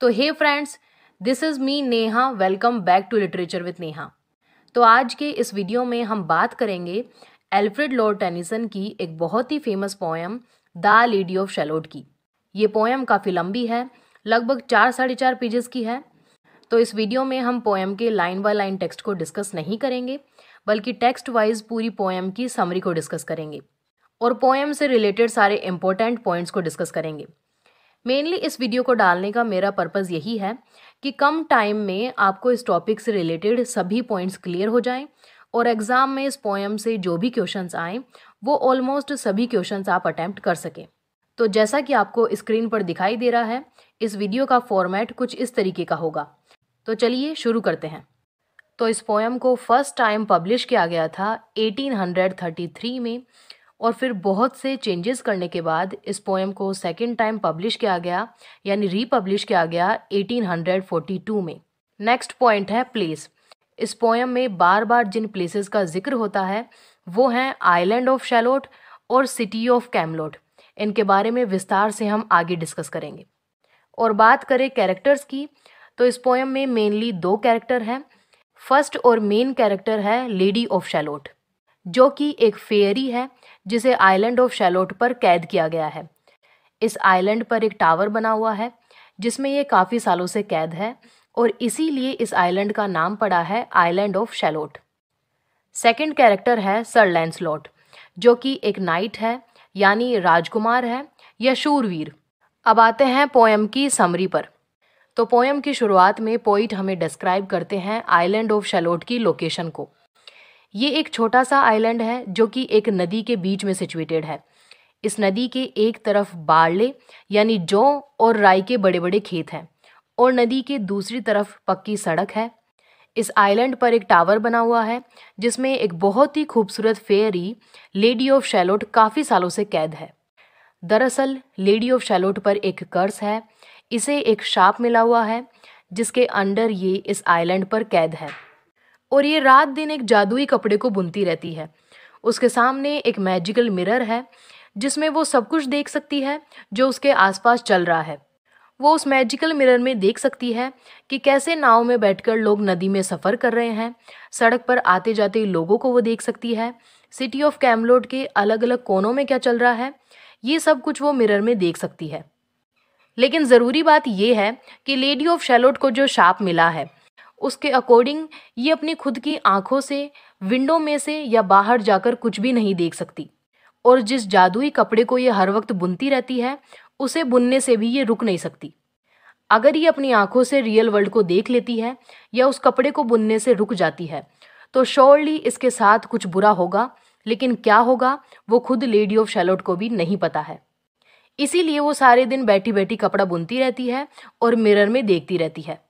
तो hey friends this is me Neha welcome back to literature with Neha तो आज के इस वीडियो में हम बात करेंगे एल्फ्रेड लॉर्ड टेनिसन की एक बहुत ही famous poem the lady of Shalott की ये पोएम काफ़ी लंबी है लगभग चार साढ़े चार पेजेस की है तो इस वीडियो में हम पोएम के लाइन बाय लाइन टेक्स्ट को डिस्कस नहीं करेंगे बल्कि टेक्स्ट वाइज पूरी पोएम की समरी को डिस्कस करेंगे और पोएम से रिलेटेड सारे इम्पोर्टेंट पॉइंट्स को डिस्कस करेंगे मेनली इस वीडियो को डालने का मेरा पर्पज़ यही है कि कम टाइम में आपको इस टॉपिक से रिलेटेड सभी पॉइंट्स क्लियर हो जाएं और एग्ज़ाम में इस पोएम से जो भी क्वेश्चंस आएँ वो ऑलमोस्ट सभी क्वेश्चंस आप अटैम्प्ट कर सकें तो जैसा कि आपको स्क्रीन पर दिखाई दे रहा है इस वीडियो का फॉर्मेट कुछ इस तरीके का होगा तो चलिए शुरू करते हैं तो इस पोएम को फर्स्ट टाइम पब्लिश किया गया था 1833 में और फिर बहुत से चेंजेस करने के बाद इस पोएम को सेकेंड टाइम पब्लिश किया गया यानी रीपब्लिश किया गया 1842 में नेक्स्ट पॉइंट है प्लेस इस पोएम में बार बार जिन प्लेसेस का जिक्र होता है वो हैं आइलैंड ऑफ शैलोट और सिटी ऑफ कैमलोट इनके बारे में विस्तार से हम आगे डिस्कस करेंगे और बात करें कैरेक्टर्स की तो इस पोएम में मेनली दो कैरेक्टर हैं फर्स्ट और मेन कैरेक्टर है लेडी ऑफ शैलोट जो कि एक फेयरी है जिसे आइलैंड ऑफ शैलोट पर कैद किया गया है इस आइलैंड पर एक टावर बना हुआ है जिसमें ये काफ़ी सालों से कैद है और इसीलिए इस आइलैंड का नाम पड़ा है island of Shalott second character है सर लैंसलॉट जो कि एक नाइट है यानी राजकुमार है या शूरवीर अब आते हैं पोएम की समरी पर तो पोएम की शुरुआत में पोइट हमें डिस्क्राइब करते हैं आइलैंड ऑफ शैलोट की लोकेशन को ये एक छोटा सा आइलैंड है जो कि एक नदी के बीच में सिचुएटेड है इस नदी के एक तरफ बाड़ले यानी जौ और राय के बड़े बड़े खेत हैं और नदी के दूसरी तरफ पक्की सड़क है इस आइलैंड पर एक टावर बना हुआ है जिसमें एक बहुत ही खूबसूरत फेयरी लेडी ऑफ शैलोट काफ़ी सालों से कैद है दरअसल लेडी ऑफ शैलोट पर एक कर्स है इसे एक शाप मिला हुआ है जिसके अंडर ये इस आइलैंड पर कैद है और ये रात दिन एक जादुई कपड़े को बुनती रहती है उसके सामने एक मैजिकल मिरर है जिसमें वो सब कुछ देख सकती है जो उसके आसपास चल रहा है वो उस मैजिकल मिरर में देख सकती है कि कैसे नाव में बैठकर लोग नदी में सफ़र कर रहे हैं सड़क पर आते जाते लोगों को वो देख सकती है सिटी ऑफ कैमलोड के अलग अलग कोनों में क्या चल रहा है ये सब कुछ वो मिरर में देख सकती है लेकिन ज़रूरी बात यह है कि लेडी ऑफ शैलोट को जो शाप मिला है उसके अकॉर्डिंग ये अपनी खुद की आँखों से विंडो में से या बाहर जाकर कुछ भी नहीं देख सकती और जिस जादुई कपड़े को ये हर वक्त बुनती रहती है उसे बुनने से भी ये रुक नहीं सकती अगर ये अपनी आंखों से रियल वर्ल्ड को देख लेती है या उस कपड़े को बुनने से रुक जाती है तो श्योरली इसके साथ कुछ बुरा होगा लेकिन क्या होगा वो खुद लेडी ऑफ शैलोट को भी नहीं पता है इसीलिए वो सारे दिन बैठी बैठी कपड़ा बुनती रहती है और मिरर में देखती रहती है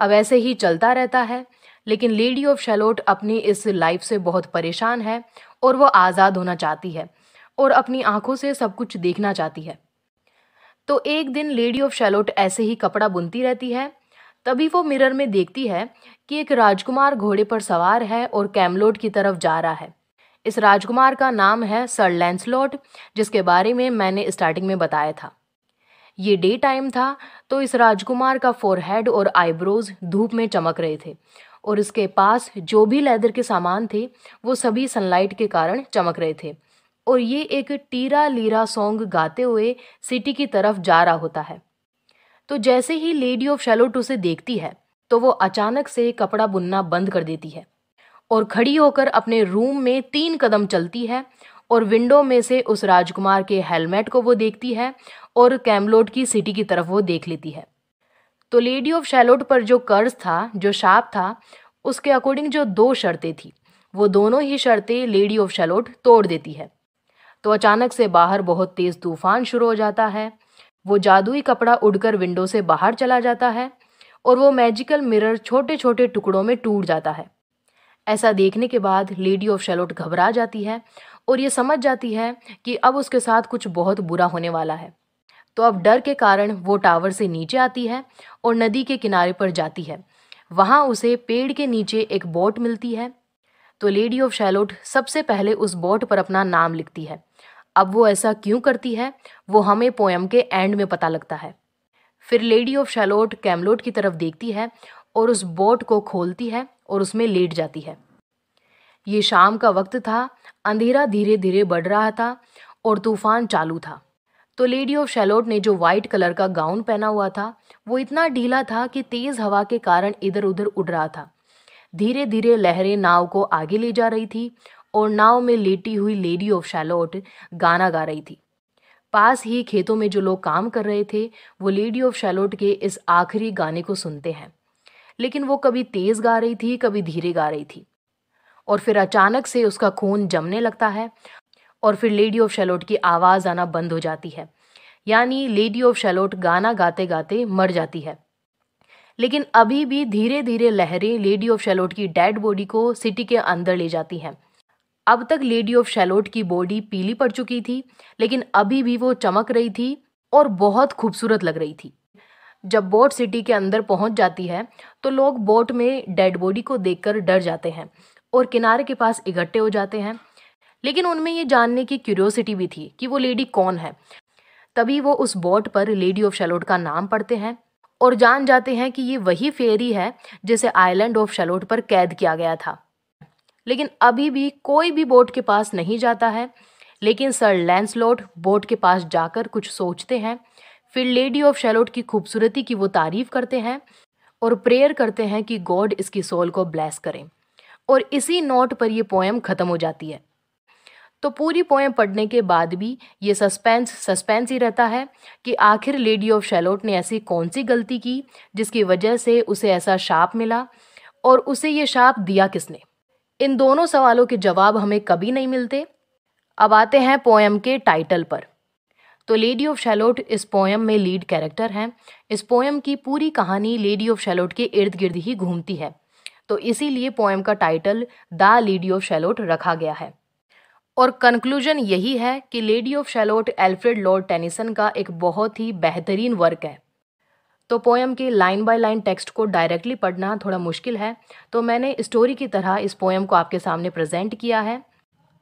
अब ऐसे ही चलता रहता है लेकिन लेडी ऑफ शैलोट अपनी इस लाइफ से बहुत परेशान है और वो आज़ाद होना चाहती है और अपनी आंखों से सब कुछ देखना चाहती है तो एक दिन लेडी ऑफ शैलोट ऐसे ही कपड़ा बुनती रहती है तभी वो मिरर में देखती है कि एक राजकुमार घोड़े पर सवार है और कैमलोट की तरफ जा रहा है इस राजकुमार का नाम है सर लैंसलॉट जिसके बारे में मैंने स्टार्टिंग में बताया था ये डे टाइम था तो इस राजकुमार का फोरहेड और आईब्रोज धूप में चमक रहे थे और इसके पास जो भी लेदर के सामान थे वो सभी सनलाइट के कारण चमक रहे थे और ये एक टीरा लीरा सॉन्ग गाते हुए सिटी की तरफ जा रहा होता है तो जैसे ही लेडी ऑफ शेलोट उसे देखती है तो वो अचानक से कपड़ा बुनना बंद कर देती है और खड़ी होकर अपने रूम में तीन कदम चलती है और विंडो में से उस राजकुमार के हेलमेट को वो देखती है और कैमलोट की सिटी की तरफ वो देख लेती है तो लेडी ऑफ शैलोट पर जो कर्ज था जो शाप था उसके अकॉर्डिंग जो दो शर्तें थी वो दोनों ही शर्तें लेडी ऑफ शैलोट तोड़ देती है तो अचानक से बाहर बहुत तेज़ तूफान शुरू हो जाता है वो जादुई कपड़ा उड़कर विंडो से बाहर चला जाता है और वो मैजिकल मिरर छोटे छोटे टुकड़ों में टूट जाता है ऐसा देखने के बाद लेडी ऑफ शैलोट घबरा जाती है और ये समझ जाती है कि अब उसके साथ कुछ बहुत बुरा होने वाला है तो अब डर के कारण वो टावर से नीचे आती है और नदी के किनारे पर जाती है वहाँ उसे पेड़ के नीचे एक बोट मिलती है तो लेडी ऑफ शैलोट सबसे पहले उस बोट पर अपना नाम लिखती है अब वो ऐसा क्यों करती है वो हमें पोएम के एंड में पता लगता है फिर लेडी ऑफ शैलोट कैमलोट की तरफ देखती है और उस बोट को खोलती है और उसमें लेट जाती है ये शाम का वक्त था अंधेरा धीरे धीरे बढ़ रहा था और तूफान चालू था तो लेडी ऑफ शैलोट ने जो वाइट कलर का गाउन पहना हुआ था वो इतना ढीला था कि तेज़ हवा के कारण इधर उधर उड़ रहा था धीरे धीरे लहरें नाव को आगे ले जा रही थी और नाव में लेटी हुई लेडी ऑफ शैलोट गाना गा रही थी पास ही खेतों में जो लोग काम कर रहे थे वो लेडी ऑफ शैलोट के इस आखिरी गाने को सुनते हैं लेकिन वो कभी तेज़ गा रही थी कभी धीरे गा रही थी और फिर अचानक से उसका खून जमने लगता है और फिर लेडी ऑफ शैलोट की आवाज़ आना बंद हो जाती है यानी लेडी ऑफ शैलोट गाना गाते गाते मर जाती है लेकिन अभी भी धीरे धीरे लहरें लेडी ऑफ शैलोट की डेड बॉडी को सिटी के अंदर ले जाती हैं अब तक लेडी ऑफ शैलोट की बॉडी पीली पड़ चुकी थी लेकिन अभी भी वो चमक रही थी और बहुत खूबसूरत लग रही थी जब बोट सिटी के अंदर पहुंच जाती है तो लोग बोट में डेड बॉडी को देखकर डर जाते हैं और किनारे के पास इकट्ठे हो जाते हैं लेकिन उनमें ये जानने की क्यूरियोसिटी भी थी कि वो लेडी कौन है तभी वो उस बोट पर लेडी ऑफ शेलोट का नाम पढ़ते हैं और जान जाते हैं कि ये वही फेरी है जिसे आइलैंड ऑफ शेलोट पर कैद किया गया था लेकिन अभी भी कोई भी बोट के पास नहीं जाता है लेकिन सर लैंसलोट बोट के पास जाकर कुछ सोचते हैं फिर लेडी ऑफ शैलोट की खूबसूरती की वो तारीफ़ करते हैं और प्रेयर करते हैं कि गॉड इसकी सोल को ब्लेस करें और इसी नोट पर ये पोएम ख़त्म हो जाती है तो पूरी पोएम पढ़ने के बाद भी ये सस्पेंस सस्पेंस ही रहता है कि आखिर लेडी ऑफ शैलोट ने ऐसी कौन सी गलती की जिसकी वजह से उसे ऐसा शाप मिला और उसे ये शाप दिया किसने इन दोनों सवालों के जवाब हमें कभी नहीं मिलते अब आते हैं पोएम के टाइटल पर तो लेडी ऑफ शैलोट इस पोएम में लीड कैरेक्टर हैं इस पोएम की पूरी कहानी लेडी ऑफ शैलोट के इर्द गिर्द ही घूमती है तो इसीलिए पोएम का title the lady of Shalott रखा गया है और कंक्लूजन यही है कि lady of Shalott Alfred Lord Tennyson का एक बहुत ही बेहतरीन वर्क है तो पोएम के लाइन बाय लाइन टेक्स्ट को डायरेक्टली पढ़ना थोड़ा मुश्किल है तो मैंने स्टोरी की तरह इस पोएम को आपके सामने प्रेजेंट किया है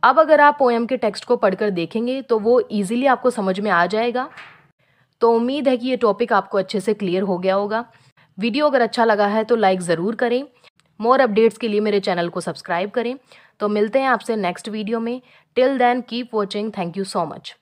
अब अगर आप पोएम के टेक्स्ट को पढ़कर देखेंगे तो वो ईज़िली आपको समझ में आ जाएगा तो उम्मीद है कि ये टॉपिक आपको अच्छे से क्लियर हो गया होगा वीडियो अगर अच्छा लगा है तो लाइक ज़रूर करें मोर अपडेट्स के लिए मेरे चैनल को सब्सक्राइब करें तो मिलते हैं आपसे नेक्स्ट वीडियो में till then keep watching thank you so much